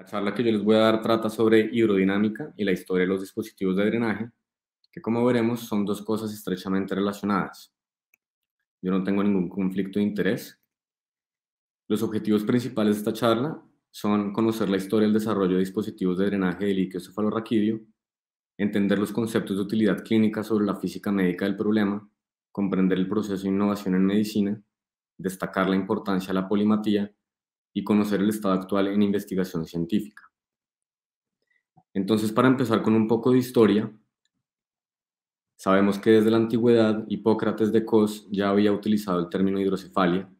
La charla que yo les voy a dar trata sobre hidrodinámica y la historia de los dispositivos de drenaje, que como veremos son dos cosas estrechamente relacionadas. Yo no tengo ningún conflicto de interés. Los objetivos principales de esta charla son conocer la historia del desarrollo de dispositivos de drenaje de líquido cefalorraquídeo, entender los conceptos de utilidad clínica sobre la física médica del problema, comprender el proceso de innovación en medicina, destacar la importancia de la polimatía y conocer el estado actual en investigación científica. Entonces, para empezar con un poco de historia, sabemos que desde la antigüedad Hipócrates de Cos ya había utilizado el término hidrocefalia.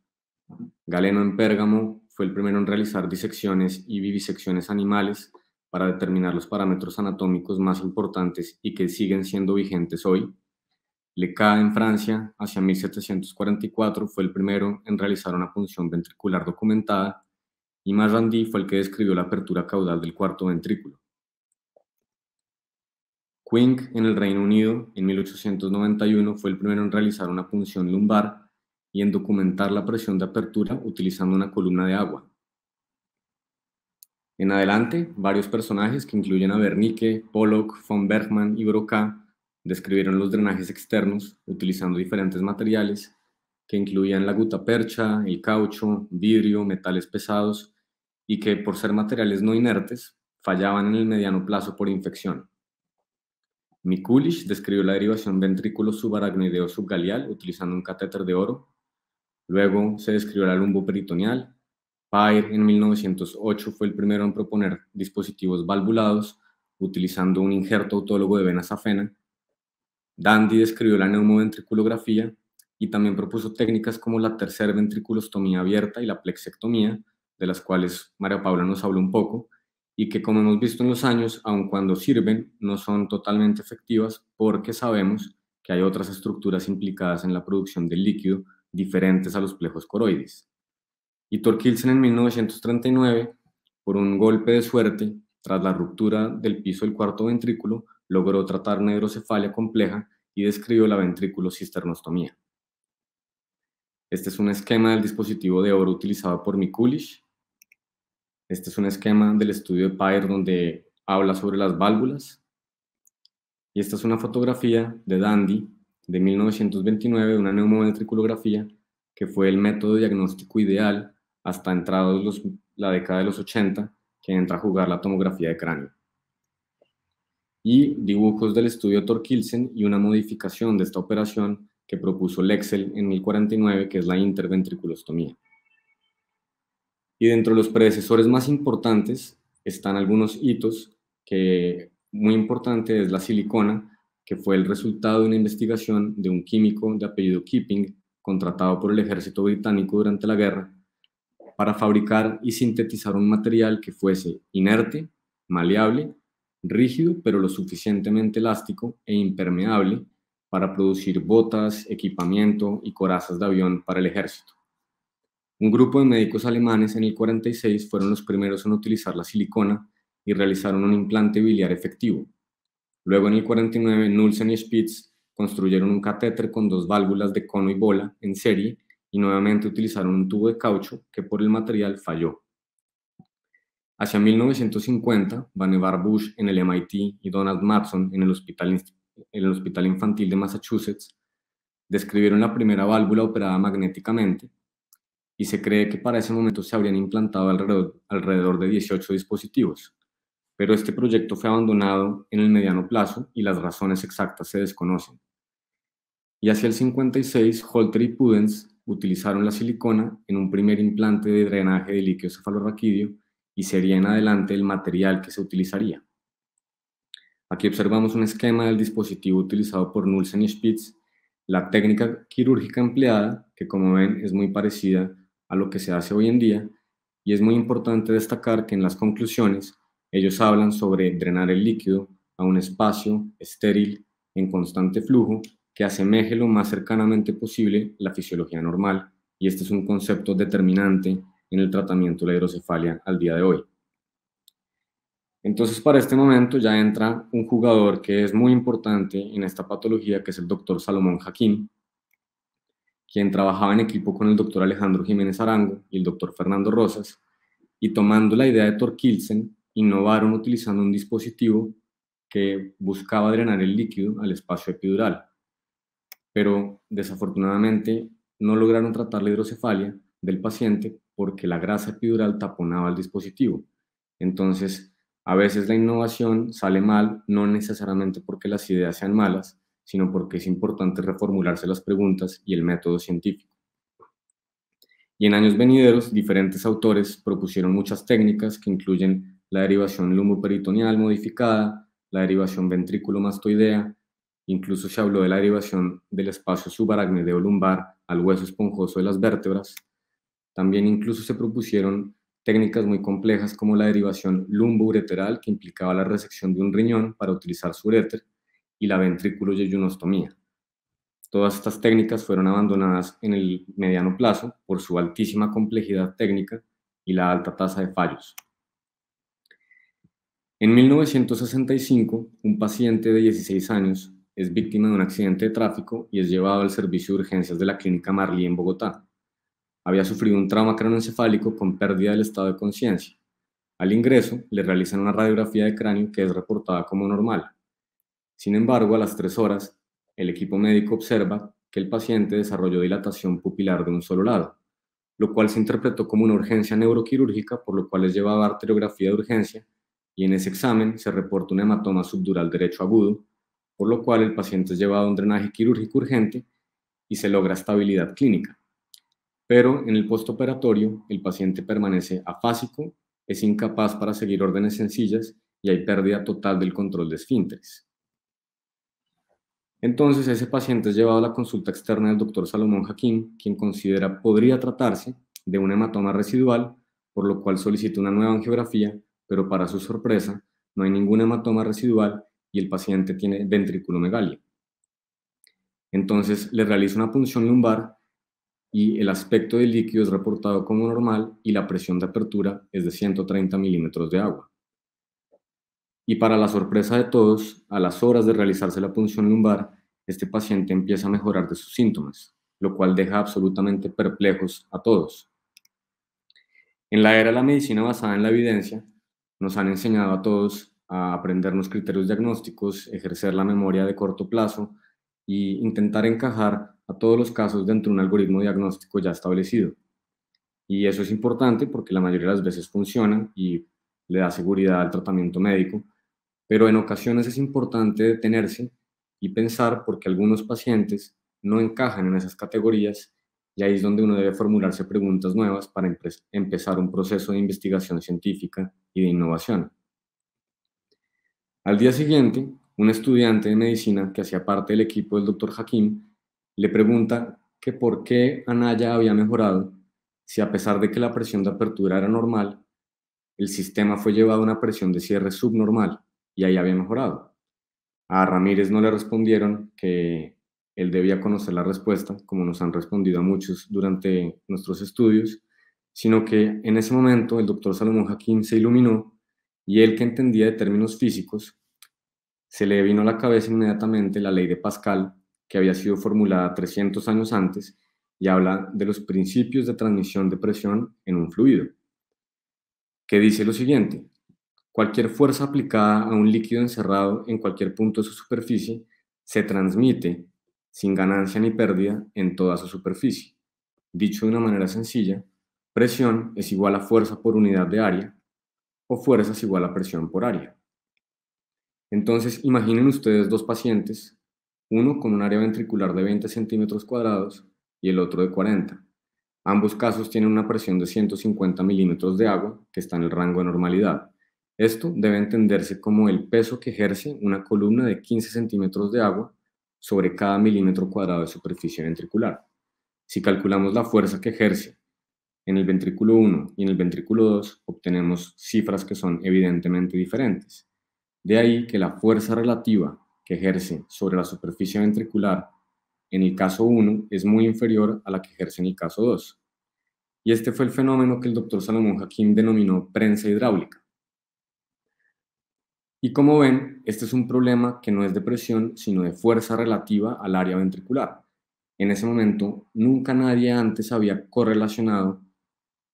Galeno en Pérgamo fue el primero en realizar disecciones y vivisecciones animales para determinar los parámetros anatómicos más importantes y que siguen siendo vigentes hoy. Le en Francia hacia 1744 fue el primero en realizar una punción ventricular documentada y Marrandi fue el que describió la apertura caudal del cuarto ventrículo. Quink en el Reino Unido en 1891 fue el primero en realizar una punción lumbar y en documentar la presión de apertura utilizando una columna de agua. En adelante, varios personajes que incluyen a Bernicke, Pollock, von Bergmann y Broca Describieron los drenajes externos utilizando diferentes materiales que incluían la gutapercha, el caucho, vidrio, metales pesados y que por ser materiales no inertes fallaban en el mediano plazo por infección. Mikulich describió la derivación ventrículo subaracnoideo subgaleal utilizando un catéter de oro. Luego se describió la lumbo peritoneal. Pair en 1908 fue el primero en proponer dispositivos valvulados utilizando un injerto autólogo de venas safena Dandy describió la neumoventriculografía y también propuso técnicas como la tercera ventriculostomía abierta y la plexectomía, de las cuales María Paula nos habló un poco, y que como hemos visto en los años, aun cuando sirven, no son totalmente efectivas porque sabemos que hay otras estructuras implicadas en la producción del líquido diferentes a los plejos coroides. Y Torquilsen en 1939, por un golpe de suerte, tras la ruptura del piso del cuarto ventrículo, logró tratar una hidrocefalia compleja y describió la ventrículo cisternostomía Este es un esquema del dispositivo de oro utilizado por Mikulich. Este es un esquema del estudio de Payer donde habla sobre las válvulas. Y esta es una fotografía de Dandy de 1929 de una neumoventriculografía que fue el método diagnóstico ideal hasta entrados la década de los 80 que entra a jugar la tomografía de cráneo y dibujos del estudio Torkilsen y una modificación de esta operación que propuso Lexel en 1049, que es la interventriculostomía. Y dentro de los predecesores más importantes están algunos hitos que muy importante es la silicona, que fue el resultado de una investigación de un químico de apellido Keeping, contratado por el ejército británico durante la guerra, para fabricar y sintetizar un material que fuese inerte, maleable rígido pero lo suficientemente elástico e impermeable para producir botas, equipamiento y corazas de avión para el ejército. Un grupo de médicos alemanes en el 46 fueron los primeros en utilizar la silicona y realizaron un implante biliar efectivo. Luego en el 49 Nulsen y Spitz construyeron un catéter con dos válvulas de cono y bola en serie y nuevamente utilizaron un tubo de caucho que por el material falló. Hacia 1950, Vannevar Bush en el MIT y Donald Matson en el Hospital, Infantil de Massachusetts describieron la primera válvula operada magnéticamente y se cree que para ese momento se habrían implantado alrededor, de 18 dispositivos, pero este proyecto fue abandonado en el mediano plazo y las razones exactas se desconocen. Y hacia el 56, Holter y Pudens utilizaron la silicona en un primer implante de drenaje de líquido cefalorraquídeo y sería en adelante el material que se utilizaría. Aquí observamos un esquema del dispositivo utilizado por Nulsen y Spitz, la técnica quirúrgica empleada, que como ven es muy parecida a lo que se hace hoy en día, y es muy importante destacar que en las conclusiones ellos hablan sobre drenar el líquido a un espacio estéril en constante flujo que asemeje lo más cercanamente posible la fisiología normal, y este es un concepto determinante en el tratamiento de la hidrocefalia al día de hoy. Entonces, para este momento ya entra un jugador que es muy importante en esta patología, que es el doctor Salomón Jaquín, quien trabajaba en equipo con el doctor Alejandro Jiménez Arango y el doctor Fernando Rosas, y tomando la idea de Torquilsen, innovaron utilizando un dispositivo que buscaba drenar el líquido al espacio epidural. Pero desafortunadamente no lograron tratar la hidrocefalia del paciente porque la grasa epidural taponaba el dispositivo. Entonces, a veces la innovación sale mal, no necesariamente porque las ideas sean malas, sino porque es importante reformularse las preguntas y el método científico. Y en años venideros, diferentes autores propusieron muchas técnicas que incluyen la derivación lumboperitoneal modificada, la derivación ventrículo-mastoidea, incluso se habló de la derivación del espacio subaracnideo lumbar al hueso esponjoso de las vértebras, también incluso se propusieron técnicas muy complejas como la derivación ureteral, que implicaba la resección de un riñón para utilizar su ureter, y la ventrículo ventriculoyeyunostomía. Todas estas técnicas fueron abandonadas en el mediano plazo por su altísima complejidad técnica y la alta tasa de fallos. En 1965, un paciente de 16 años es víctima de un accidente de tráfico y es llevado al servicio de urgencias de la Clínica Marley en Bogotá. Había sufrido un trauma cranoencefálico con pérdida del estado de conciencia. Al ingreso, le realizan una radiografía de cráneo que es reportada como normal. Sin embargo, a las tres horas, el equipo médico observa que el paciente desarrolló dilatación pupilar de un solo lado, lo cual se interpretó como una urgencia neuroquirúrgica, por lo cual es llevado a arteriografía de urgencia, y en ese examen se reporta un hematoma subdural derecho agudo, por lo cual el paciente es llevado a un drenaje quirúrgico urgente y se logra estabilidad clínica pero en el postoperatorio el paciente permanece afásico, es incapaz para seguir órdenes sencillas y hay pérdida total del control de esfínteres. Entonces ese paciente es llevado a la consulta externa del doctor Salomón Jaquín, quien considera podría tratarse de un hematoma residual, por lo cual solicita una nueva angiografía, pero para su sorpresa no hay ningún hematoma residual y el paciente tiene ventriculomegalia. Entonces le realiza una punción lumbar y el aspecto del líquido es reportado como normal y la presión de apertura es de 130 milímetros de agua. Y para la sorpresa de todos, a las horas de realizarse la punción lumbar, este paciente empieza a mejorar de sus síntomas, lo cual deja absolutamente perplejos a todos. En la era de la medicina basada en la evidencia, nos han enseñado a todos a aprender los criterios diagnósticos, ejercer la memoria de corto plazo y intentar encajar a todos los casos dentro de un algoritmo diagnóstico ya establecido. Y eso es importante porque la mayoría de las veces funciona y le da seguridad al tratamiento médico, pero en ocasiones es importante detenerse y pensar porque algunos pacientes no encajan en esas categorías y ahí es donde uno debe formularse preguntas nuevas para empezar un proceso de investigación científica y de innovación. Al día siguiente, un estudiante de medicina que hacía parte del equipo del doctor Hakim le pregunta que por qué Anaya había mejorado si a pesar de que la presión de apertura era normal, el sistema fue llevado a una presión de cierre subnormal y ahí había mejorado. A Ramírez no le respondieron que él debía conocer la respuesta, como nos han respondido a muchos durante nuestros estudios, sino que en ese momento el doctor Salomón Jaquín se iluminó y él que entendía de términos físicos, se le vino a la cabeza inmediatamente la ley de Pascal, que había sido formulada 300 años antes y habla de los principios de transmisión de presión en un fluido, que dice lo siguiente, cualquier fuerza aplicada a un líquido encerrado en cualquier punto de su superficie se transmite sin ganancia ni pérdida en toda su superficie. Dicho de una manera sencilla, presión es igual a fuerza por unidad de área o fuerza es igual a presión por área. Entonces, imaginen ustedes dos pacientes uno con un área ventricular de 20 centímetros cuadrados y el otro de 40. Ambos casos tienen una presión de 150 milímetros de agua, que está en el rango de normalidad. Esto debe entenderse como el peso que ejerce una columna de 15 centímetros de agua sobre cada milímetro cuadrado de superficie ventricular. Si calculamos la fuerza que ejerce en el ventrículo 1 y en el ventrículo 2, obtenemos cifras que son evidentemente diferentes. De ahí que la fuerza relativa ejerce sobre la superficie ventricular en el caso 1 es muy inferior a la que ejerce en el caso 2. Y este fue el fenómeno que el doctor Salomón Jaquín denominó prensa hidráulica. Y como ven, este es un problema que no es de presión, sino de fuerza relativa al área ventricular. En ese momento, nunca nadie antes había correlacionado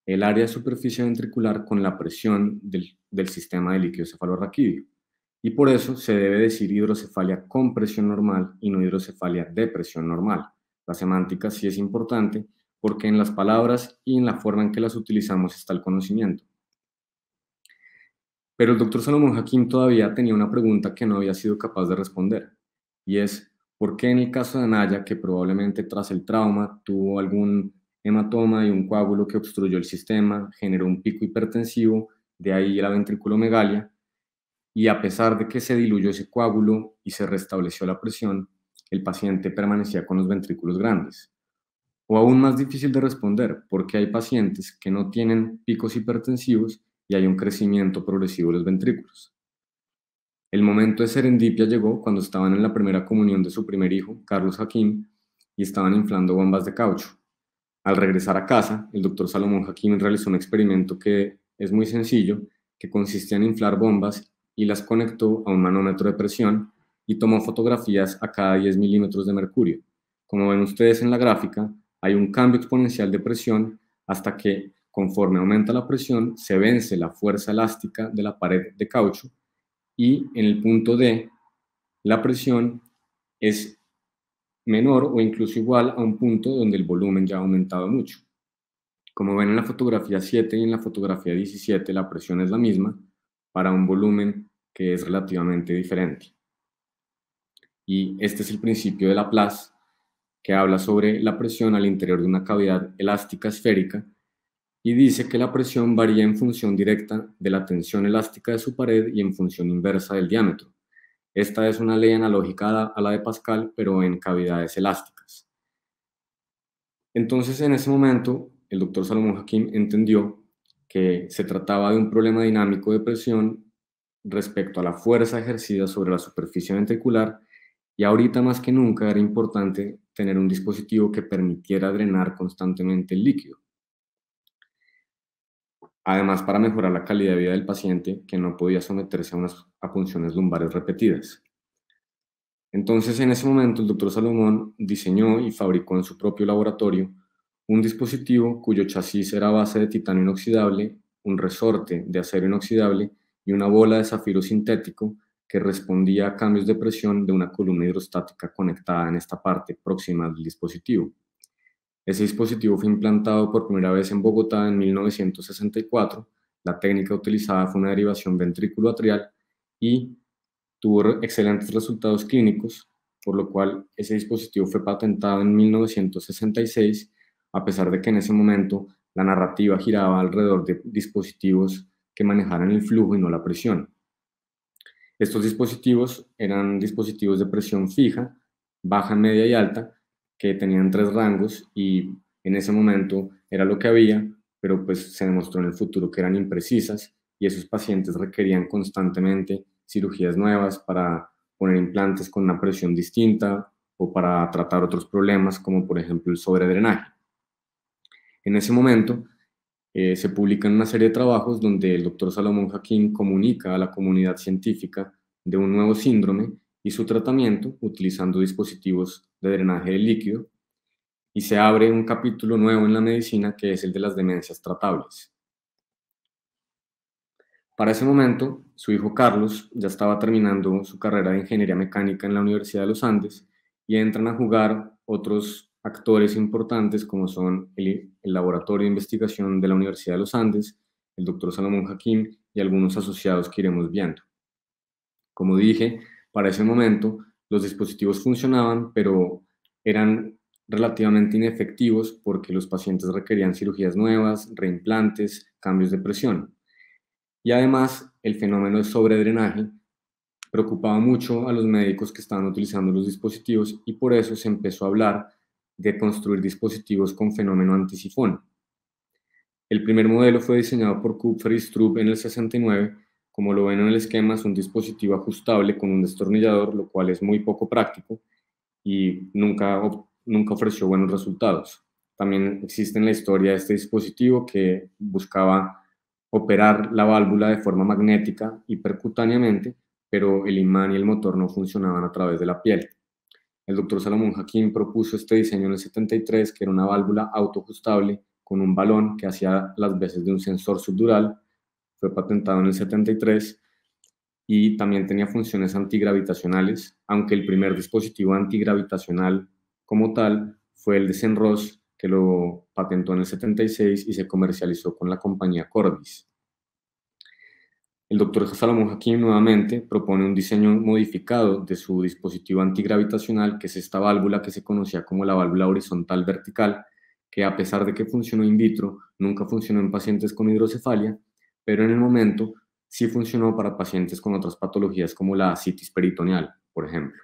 el área de superficie ventricular con la presión del, del sistema de líquido cefalorraquídeo y por eso se debe decir hidrocefalia con presión normal y no hidrocefalia de presión normal. La semántica sí es importante porque en las palabras y en la forma en que las utilizamos está el conocimiento. Pero el doctor Salomón Jaquín todavía tenía una pregunta que no había sido capaz de responder, y es, ¿por qué en el caso de Anaya, que probablemente tras el trauma tuvo algún hematoma y un coágulo que obstruyó el sistema, generó un pico hipertensivo, de ahí la ventriculomegalia, y a pesar de que se diluyó ese coágulo y se restableció la presión, el paciente permanecía con los ventrículos grandes. O aún más difícil de responder, porque hay pacientes que no tienen picos hipertensivos y hay un crecimiento progresivo de los ventrículos. El momento de serendipia llegó cuando estaban en la primera comunión de su primer hijo, Carlos Hakim, y estaban inflando bombas de caucho. Al regresar a casa, el doctor Salomón Hakim realizó un experimento que es muy sencillo, que consistía en inflar bombas y las conectó a un manómetro de presión y tomó fotografías a cada 10 milímetros de mercurio. Como ven ustedes en la gráfica, hay un cambio exponencial de presión hasta que, conforme aumenta la presión, se vence la fuerza elástica de la pared de caucho y en el punto D, la presión es menor o incluso igual a un punto donde el volumen ya ha aumentado mucho. Como ven en la fotografía 7 y en la fotografía 17, la presión es la misma para un volumen que es relativamente diferente. Y este es el principio de Laplace, que habla sobre la presión al interior de una cavidad elástica esférica y dice que la presión varía en función directa de la tensión elástica de su pared y en función inversa del diámetro. Esta es una ley analógica a la de Pascal, pero en cavidades elásticas. Entonces, en ese momento, el doctor Salomón Joaquín entendió que se trataba de un problema dinámico de presión respecto a la fuerza ejercida sobre la superficie ventricular y ahorita más que nunca era importante tener un dispositivo que permitiera drenar constantemente el líquido. Además, para mejorar la calidad de vida del paciente que no podía someterse a unas apunciones lumbares repetidas. Entonces, en ese momento, el doctor Salomón diseñó y fabricó en su propio laboratorio un dispositivo cuyo chasis era base de titanio inoxidable, un resorte de acero inoxidable y una bola de zafiro sintético que respondía a cambios de presión de una columna hidrostática conectada en esta parte próxima del dispositivo. Ese dispositivo fue implantado por primera vez en Bogotá en 1964. La técnica utilizada fue una derivación ventrículo-atrial y tuvo excelentes resultados clínicos, por lo cual ese dispositivo fue patentado en 1966, a pesar de que en ese momento la narrativa giraba alrededor de dispositivos que manejaran el flujo y no la presión. Estos dispositivos eran dispositivos de presión fija, baja, media y alta, que tenían tres rangos y en ese momento era lo que había, pero pues se demostró en el futuro que eran imprecisas y esos pacientes requerían constantemente cirugías nuevas para poner implantes con una presión distinta o para tratar otros problemas como por ejemplo el sobredrenaje. En ese momento eh, se publican una serie de trabajos donde el doctor Salomón Jaquín comunica a la comunidad científica de un nuevo síndrome y su tratamiento utilizando dispositivos de drenaje de líquido y se abre un capítulo nuevo en la medicina que es el de las demencias tratables. Para ese momento, su hijo Carlos ya estaba terminando su carrera de ingeniería mecánica en la Universidad de los Andes y entran a jugar otros actores importantes como son el, Laboratorio de Investigación de la Universidad de los Andes, el doctor Salomón Jaquín y algunos asociados que iremos viendo. Como dije, para ese momento los dispositivos funcionaban, pero eran relativamente inefectivos porque los pacientes requerían cirugías nuevas, reimplantes, cambios de presión. Y además, el fenómeno de sobredrenaje preocupaba mucho a los médicos que estaban utilizando los dispositivos y por eso se empezó a hablar de construir dispositivos con fenómeno antisifón. El primer modelo fue diseñado por Kupfer y en el 69. Como lo ven en el esquema, es un dispositivo ajustable con un destornillador, lo cual es muy poco práctico y nunca, nunca ofreció buenos resultados. También existe en la historia este dispositivo que buscaba operar la válvula de forma magnética y percutáneamente, pero el imán y el motor no funcionaban a través de la piel. El doctor Salomón Jaquín propuso este diseño en el 73, que era una válvula autoajustable con un balón que hacía las veces de un sensor subdural. Fue patentado en el 73 y también tenía funciones antigravitacionales, aunque el primer dispositivo antigravitacional como tal fue el de Senros, que lo patentó en el 76 y se comercializó con la compañía Cordis. El doctor Salomón Hakim nuevamente propone un diseño modificado de su dispositivo antigravitacional, que es esta válvula que se conocía como la válvula horizontal vertical, que a pesar de que funcionó in vitro, nunca funcionó en pacientes con hidrocefalia, pero en el momento sí funcionó para pacientes con otras patologías como la citis peritoneal, por ejemplo.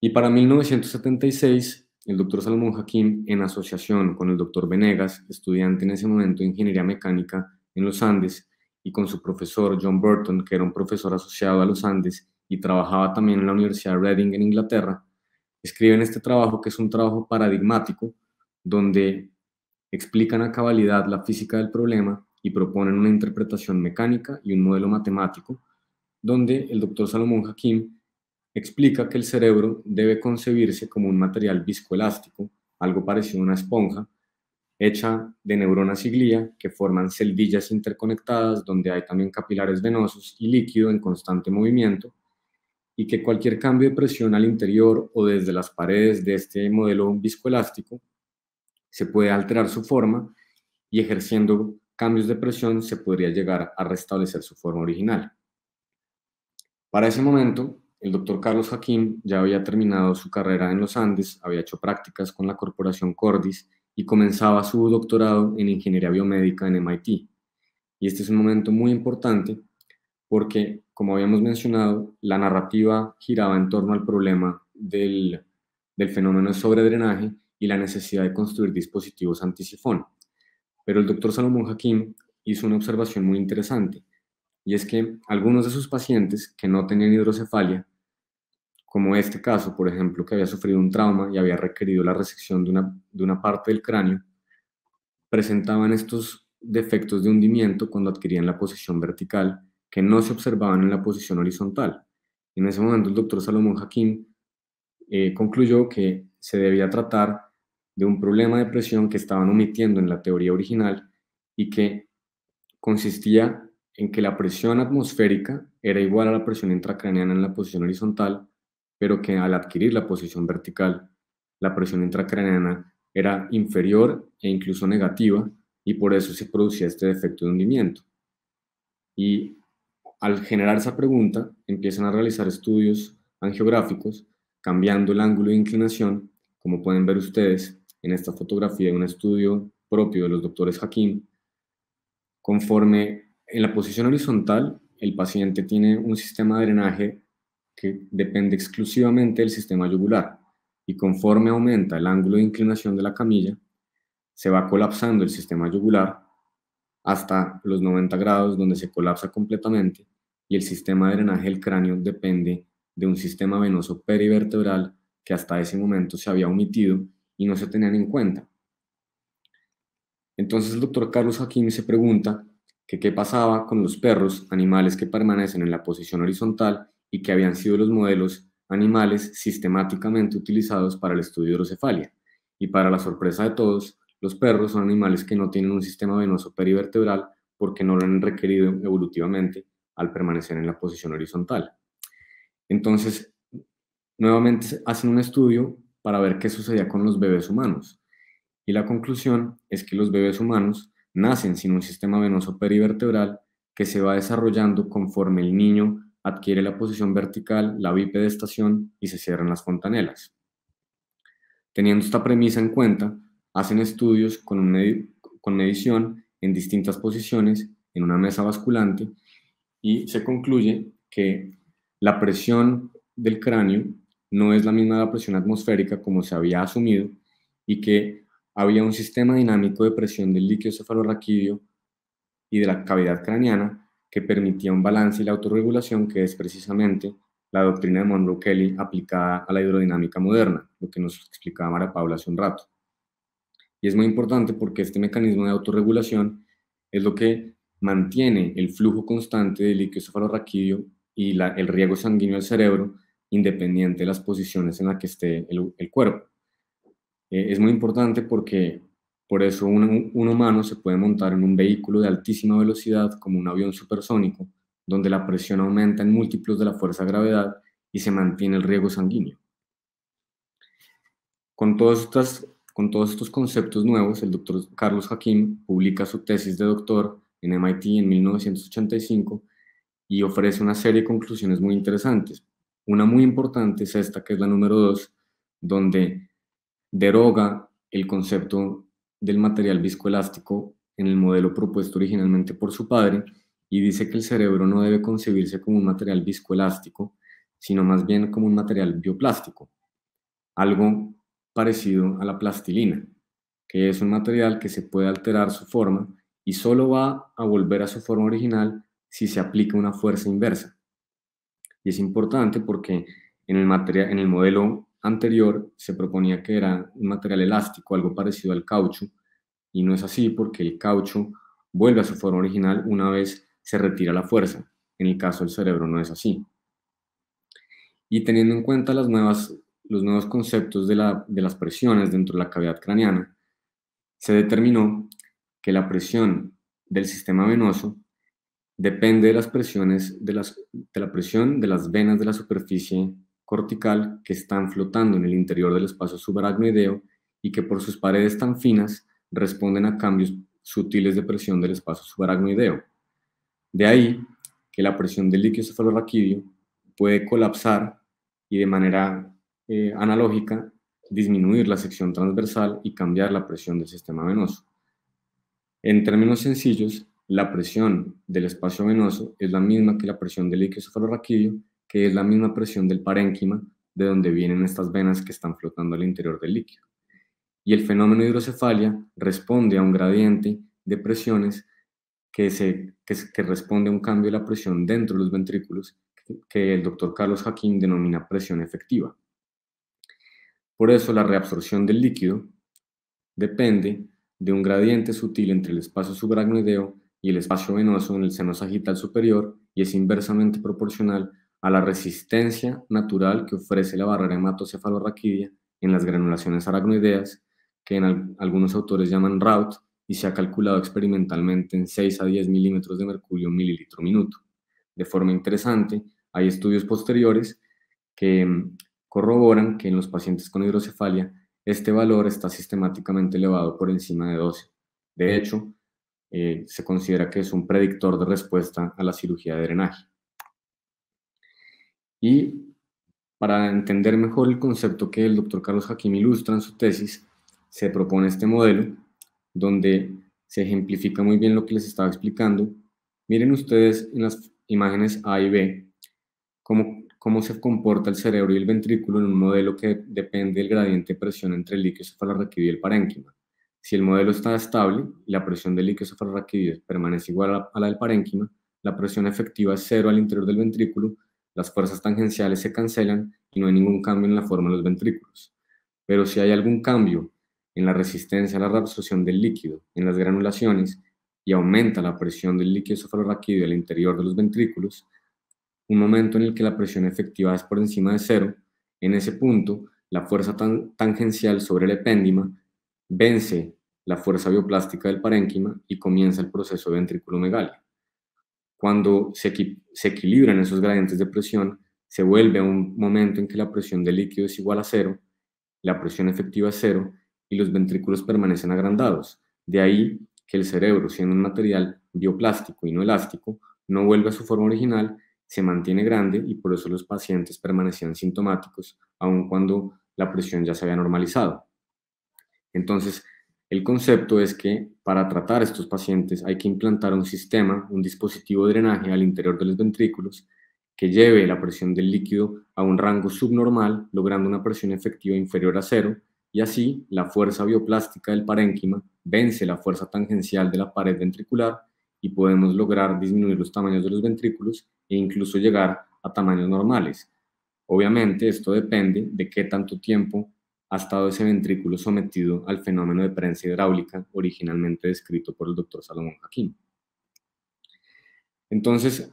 Y para 1976, el doctor Salomón Hakim, en asociación con el doctor Venegas, estudiante en ese momento de ingeniería mecánica en los Andes, y con su profesor John Burton, que era un profesor asociado a los Andes y trabajaba también en la Universidad de Reading en Inglaterra, escriben este trabajo que es un trabajo paradigmático donde explican a cabalidad la física del problema y proponen una interpretación mecánica y un modelo matemático, donde el doctor Salomón Hakim explica que el cerebro debe concebirse como un material viscoelástico, algo parecido a una esponja, hecha de neuronas y glía que forman celdillas interconectadas donde hay también capilares venosos y líquido en constante movimiento y que cualquier cambio de presión al interior o desde las paredes de este modelo viscoelástico se puede alterar su forma y ejerciendo cambios de presión se podría llegar a restablecer su forma original. Para ese momento, el doctor Carlos Jaquín ya había terminado su carrera en los Andes, había hecho prácticas con la corporación Cordis y comenzaba su doctorado en ingeniería biomédica en MIT. Y este es un momento muy importante porque, como habíamos mencionado, la narrativa giraba en torno al problema del, fenómeno de sobredrenaje y la necesidad de construir dispositivos antisifón. Pero el doctor Salomón Hakim hizo una observación muy interesante, y es que algunos de sus pacientes que no tenían hidrocefalia como este caso, por ejemplo, que había sufrido un trauma y había requerido la resección de una, parte del cráneo, presentaban estos defectos de hundimiento cuando adquirían la posición vertical que no se observaban en la posición horizontal. En ese momento el doctor Salomón Jaquín eh, concluyó que se debía tratar de un problema de presión que estaban omitiendo en la teoría original y que consistía en que la presión atmosférica era igual a la presión intracraneana en la posición horizontal pero que al adquirir la posición vertical, la presión intracraniana era inferior e incluso negativa, y por eso se producía este defecto de hundimiento. Y al generar esa pregunta, empiezan a realizar estudios angiográficos, cambiando el ángulo de inclinación, como pueden ver ustedes en esta fotografía, de un estudio propio de los doctores Hakim. Conforme en la posición horizontal, el paciente tiene un sistema de drenaje depende exclusivamente del sistema yugular y conforme aumenta el ángulo de inclinación de la camilla, se va colapsando el sistema yugular hasta los 90 grados donde se colapsa completamente y el sistema de drenaje del cráneo depende de un sistema venoso perivertebral que hasta ese momento se había omitido y no se tenían en cuenta. Entonces el doctor Carlos Joaquín se pregunta que qué pasaba con los perros, animales que permanecen en la posición horizontal y que habían sido los modelos animales sistemáticamente utilizados para el estudio de hidrocefalia. Y para la sorpresa de todos, los perros son animales que no tienen un sistema venoso perivertebral porque no lo han requerido evolutivamente al permanecer en la posición horizontal. Entonces, nuevamente hacen un estudio para ver qué sucedía con los bebés humanos. Y la conclusión es que los bebés humanos nacen sin un sistema venoso perivertebral que se va desarrollando conforme el niño adquiere la posición vertical, la bipedestación y se cierran las fontanelas. Teniendo esta premisa en cuenta, hacen estudios con, medio, con medición en distintas posiciones en una mesa basculante y se concluye que la presión del cráneo no es la misma de la presión atmosférica como se había asumido y que había un sistema dinámico de presión del líquido cefalorraquídeo y de la cavidad craneana que permitía un balance y la autorregulación que es precisamente la doctrina de Monroe Kelly aplicada a la hidrodinámica moderna, lo que nos explicaba Mara Paula hace un rato. Y es muy importante porque este mecanismo de autorregulación es lo que mantiene el flujo constante de líquido cefalorraquídeo y el riego sanguíneo del cerebro independiente de las posiciones en las que esté el, cuerpo. Eh, es muy importante porque por eso un, humano se puede montar en un vehículo de altísima velocidad como un avión supersónico, donde la presión aumenta en múltiplos de la fuerza de gravedad y se mantiene el riego sanguíneo. Con todas estas con todos estos conceptos nuevos, el doctor Carlos Hakim publica su tesis de doctor en MIT en 1985 y ofrece una serie de conclusiones muy interesantes. Una muy importante es esta, que es la número 2, donde deroga el concepto del material viscoelástico en el modelo propuesto originalmente por su padre y dice que el cerebro no debe concebirse como un material viscoelástico, sino más bien como un material bioplástico, algo parecido a la plastilina, que es un material que se puede alterar su forma y solo va a volver a su forma original si se aplica una fuerza inversa. Y es importante porque en el, material, en el modelo anterior se proponía que era un material elástico, algo parecido al caucho, y no es así porque el caucho vuelve a su forma original una vez se retira la fuerza. En el caso del cerebro no es así. Y teniendo en cuenta los nuevos conceptos de, las presiones dentro de la cavidad craneana, se determinó que la presión del sistema venoso depende de las presiones de, las, de la presión de las venas de la superficie cortical que están flotando en el interior del espacio subaracnoideo y que por sus paredes tan finas responden a cambios sutiles de presión del espacio subaracnoideo. De ahí que la presión del líquido cefalorraquídeo puede colapsar y de manera eh, analógica disminuir la sección transversal y cambiar la presión del sistema venoso. En términos sencillos, la presión del espacio venoso es la misma que la presión del líquido cefalorraquídeo que es la misma presión del parénquima, de donde vienen estas venas que están flotando al interior del líquido. Y el fenómeno hidrocefalia responde a un gradiente de presiones que, se, responde a un cambio de la presión dentro de los ventrículos que el doctor Carlos Jaquín denomina presión efectiva. Por eso la reabsorción del líquido depende de un gradiente sutil entre el espacio subaracnoideo y el espacio venoso en el seno sagital superior y es inversamente proporcional a la resistencia natural que ofrece la barrera hematocefalorraquídea en las granulaciones aracnoideas, que en algunos autores llaman RAUT, y se ha calculado experimentalmente en 6 a 10 milímetros de mercurio mililitro minuto. De forma interesante, hay estudios posteriores que mm, corroboran que en los pacientes con hidrocefalia este valor está sistemáticamente elevado por encima de 12. De hecho, eh, se considera que es un predictor de respuesta a la cirugía de drenaje. Y para entender mejor el concepto que el doctor Carlos Jaquim ilustra en su tesis, se propone este modelo donde se ejemplifica muy bien lo que les estaba explicando. Miren ustedes en las imágenes A y B cómo, se comporta el cerebro y el ventrículo en un modelo que depende del gradiente de presión entre el líquido cefalorraquídeo y el parénquima. Si el modelo está estable y la presión del líquido cefalorraquídeo permanece igual a la del parénquima, la presión efectiva es cero al interior del ventrículo las fuerzas tangenciales se cancelan y no hay ningún cambio en la forma de los ventrículos. Pero si hay algún cambio en la resistencia a la reabsorción del líquido en las granulaciones y aumenta la presión del líquido cefalorraquídeo al interior de los ventrículos, un momento en el que la presión efectiva es por encima de cero, en ese punto la fuerza tangencial sobre el epéndima vence la fuerza bioplástica del parénquima y comienza el proceso ventriculomegalia cuando se, equilibran esos gradientes de presión, se vuelve a un momento en que la presión del líquido es igual a cero, la presión efectiva es cero y los ventrículos permanecen agrandados. De ahí que el cerebro, siendo un material bioplástico y no elástico, no vuelve a su forma original, se mantiene grande y por eso los pacientes permanecían sintomáticos, aun cuando la presión ya se había normalizado. Entonces, el concepto es que para tratar estos pacientes hay que implantar un sistema, un dispositivo de drenaje al interior de los ventrículos que lleve la presión del líquido a un rango subnormal, logrando una presión efectiva inferior a cero, y así la fuerza bioplástica del parénquima vence la fuerza tangencial de la pared ventricular y podemos lograr disminuir los tamaños de los ventrículos e incluso llegar a tamaños normales. Obviamente esto depende de qué tanto tiempo ha estado ese ventrículo sometido al fenómeno de prensa hidráulica originalmente descrito por el doctor Salomón Jaquín. Entonces,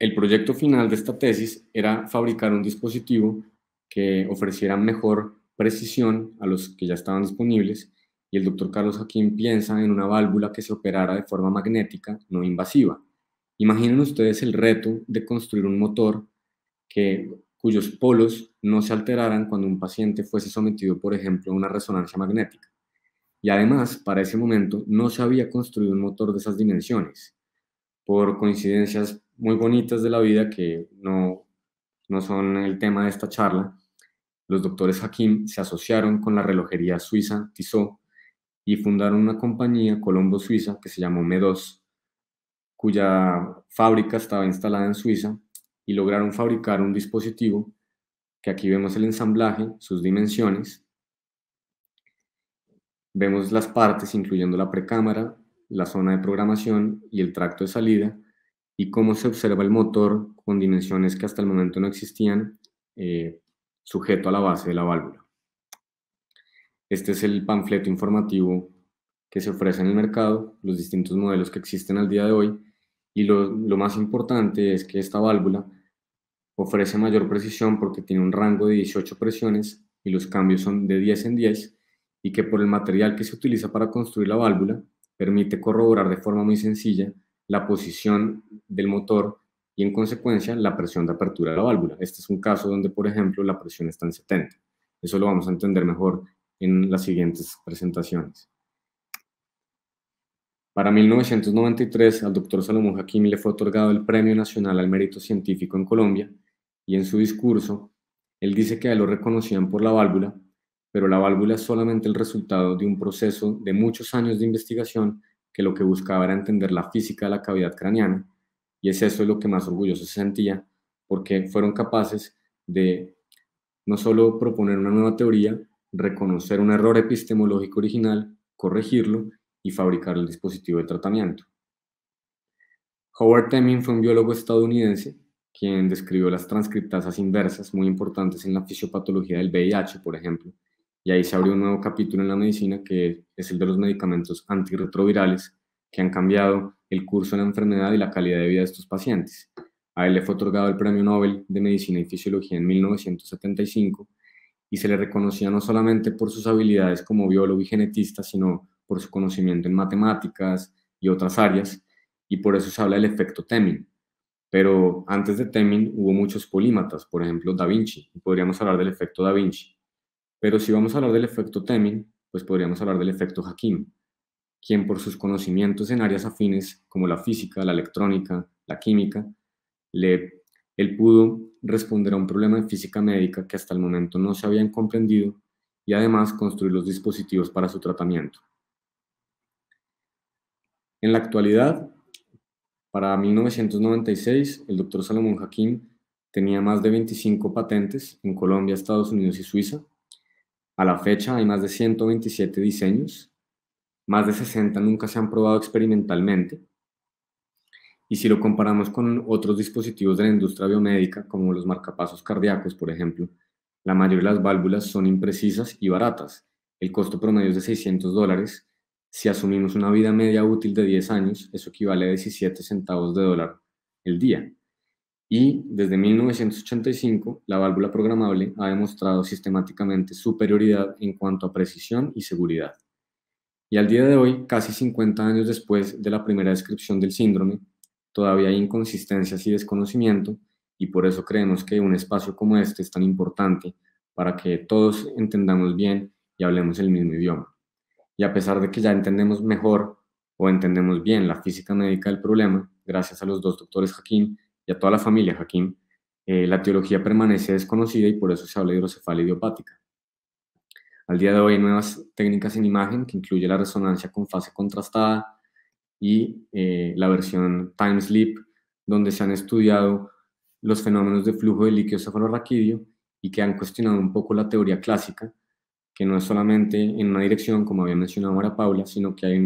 el proyecto final de esta tesis era fabricar un dispositivo que ofreciera mejor precisión a los que ya estaban disponibles y el doctor Carlos Jaquín piensa en una válvula que se operara de forma magnética no invasiva. Imaginen ustedes el reto de construir un motor que cuyos polos no se alteraran cuando un paciente fuese sometido, por ejemplo, a una resonancia magnética. Y además, para ese momento no se había construido un motor de esas dimensiones, por coincidencias muy bonitas de la vida que no, no son el tema de esta charla. Los doctores Hakim se asociaron con la relojería suiza Tissot y fundaron una compañía Colombo Suiza que se llamó Medos, cuya fábrica estaba instalada en Suiza y lograron fabricar un dispositivo que aquí vemos el ensamblaje, sus dimensiones, vemos las partes incluyendo la precámara, la zona de programación y el tracto de salida y cómo se observa el motor con dimensiones que hasta el momento no existían eh, sujeto a la base de la válvula. Este es el panfleto informativo que se ofrece en el mercado, los distintos modelos que existen al día de hoy y lo más importante es que esta válvula Ofrece mayor precisión porque tiene un rango de 18 presiones y los cambios son de 10 en 10 y que por el material que se utiliza para construir la válvula permite corroborar de forma muy sencilla la posición del motor y en consecuencia la presión de apertura de la válvula. Este es un caso donde, por ejemplo, la presión está en 70. Eso lo vamos a entender mejor en las siguientes presentaciones. Para 1993, al doctor Salomón Jaquim le fue otorgado el Premio Nacional al Mérito Científico en Colombia y en su discurso, él dice que lo reconocían por la válvula, pero la válvula es solamente el resultado de un proceso de muchos años de investigación que lo que buscaba era entender la física de la cavidad craneana, y es eso lo que más orgulloso se sentía, porque fueron capaces de no solo proponer una nueva teoría, reconocer un error epistemológico original, corregirlo y fabricar el dispositivo de tratamiento. Howard Temin fue un biólogo estadounidense quien describió las transcriptasas inversas muy importantes en la fisiopatología del VIH, por ejemplo. Y ahí se abrió un nuevo capítulo en la medicina que es el de los medicamentos antirretrovirales que han cambiado el curso de la enfermedad y la calidad de vida de estos pacientes. A él le fue otorgado el Premio Nobel de Medicina y Fisiología en 1975 y se le reconocía no solamente por sus habilidades como biólogo y genetista, sino por su conocimiento en matemáticas y otras áreas, y por eso se habla del efecto Temin, pero antes de Temin hubo muchos polímatas, por ejemplo, Da Vinci, podríamos hablar del efecto Da Vinci. Pero si vamos a hablar del efecto Temin, pues podríamos hablar del efecto Hakim, quien por sus conocimientos en áreas afines como la física, la electrónica, la química, le, él pudo responder a un problema de física médica que hasta el momento no se habían comprendido y además construir los dispositivos para su tratamiento. En la actualidad, para 1996, el doctor Salomón Jaquín tenía más de 25 patentes en Colombia, Estados Unidos y Suiza. A la fecha hay más de 127 diseños, más de 60 nunca se han probado experimentalmente. Y si lo comparamos con otros dispositivos de la industria biomédica, como los marcapasos cardíacos, por ejemplo, la mayoría de las válvulas son imprecisas y baratas. El costo promedio es de 600 dólares si asumimos una vida media útil de 10 años, eso equivale a 17 centavos de dólar el día. Y desde 1985, la válvula programable ha demostrado sistemáticamente superioridad en cuanto a precisión y seguridad. Y al día de hoy, casi 50 años después de la primera descripción del síndrome, todavía hay inconsistencias y desconocimiento, y por eso creemos que un espacio como este es tan importante para que todos entendamos bien y hablemos el mismo idioma. Y a pesar de que ya entendemos mejor o entendemos bien la física médica del problema, gracias a los dos doctores Jaquín y a toda la familia Jaquín, eh, la teología permanece desconocida y por eso se habla de hidrocefalia idiopática. Al día de hoy hay nuevas técnicas en imagen que incluye la resonancia con fase contrastada y eh, la versión time sleep, donde se han estudiado los fenómenos de flujo de líquido cefalorraquídeo y que han cuestionado un poco la teoría clásica que no es solamente en una dirección, como había mencionado ahora Paula, sino que hay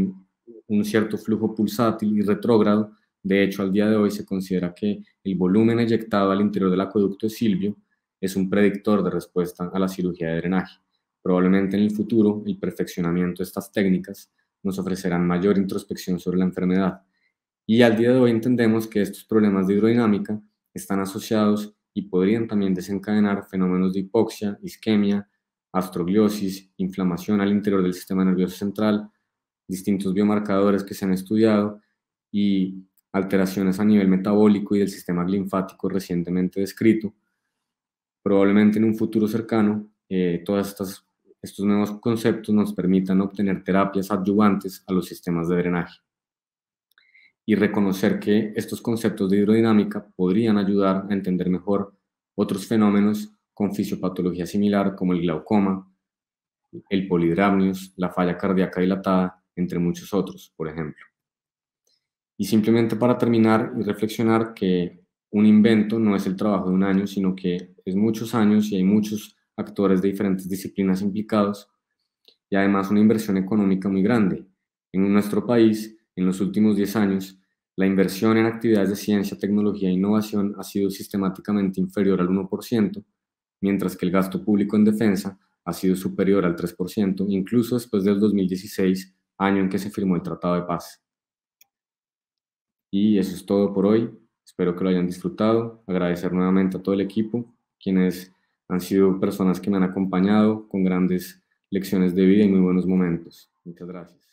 un, cierto flujo pulsátil y retrógrado. De hecho, al día de hoy se considera que el volumen eyectado al interior del acueducto de Silvio es un predictor de respuesta a la cirugía de drenaje. Probablemente en el futuro, el perfeccionamiento de estas técnicas nos ofrecerán mayor introspección sobre la enfermedad. Y al día de hoy entendemos que estos problemas de hidrodinámica están asociados y podrían también desencadenar fenómenos de hipoxia, isquemia, astrogliosis, inflamación al interior del sistema nervioso central, distintos biomarcadores que se han estudiado y alteraciones a nivel metabólico y del sistema linfático recientemente descrito. Probablemente en un futuro cercano, eh, todos estos nuevos conceptos nos permitan obtener terapias adyuvantes a los sistemas de drenaje y reconocer que estos conceptos de hidrodinámica podrían ayudar a entender mejor otros fenómenos con fisiopatología similar como el glaucoma, el polidramnios, la falla cardíaca dilatada, entre muchos otros, por ejemplo. Y simplemente para terminar y reflexionar que un invento no es el trabajo de un año, sino que es muchos años y hay muchos actores de diferentes disciplinas implicados y además una inversión económica muy grande. En nuestro país, en los últimos 10 años, la inversión en actividades de ciencia, tecnología e innovación ha sido sistemáticamente inferior al 1%, mientras que el gasto público en defensa ha sido superior al 3%, incluso después del 2016, año en que se firmó el Tratado de Paz. Y eso es todo por hoy. Espero que lo hayan disfrutado. Agradecer nuevamente a todo el equipo, quienes han sido personas que me han acompañado con grandes lecciones de vida y muy buenos momentos. Muchas gracias.